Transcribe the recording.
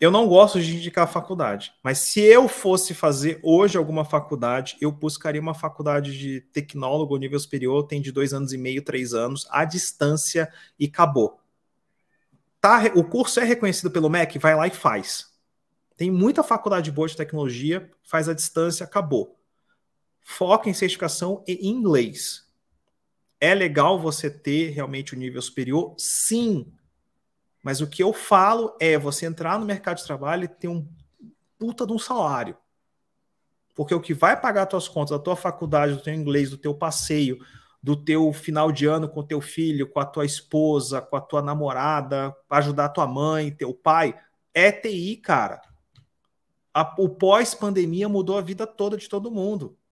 eu não gosto de indicar faculdade, mas se eu fosse fazer hoje alguma faculdade, eu buscaria uma faculdade de tecnólogo nível superior, tem de dois anos e meio, três anos, à distância e acabou. Tá, o curso é reconhecido pelo MEC, vai lá e faz. Tem muita faculdade boa de tecnologia, faz à distância, acabou. Foca em certificação e em inglês. É legal você ter realmente o um nível superior? Sim, mas o que eu falo é você entrar no mercado de trabalho e ter um puta de um salário. Porque o que vai pagar as tuas contas, da tua faculdade, do teu inglês, do teu passeio, do teu final de ano com o teu filho, com a tua esposa, com a tua namorada, para ajudar a tua mãe, teu pai, é TI, cara. A, o pós-pandemia mudou a vida toda de todo mundo.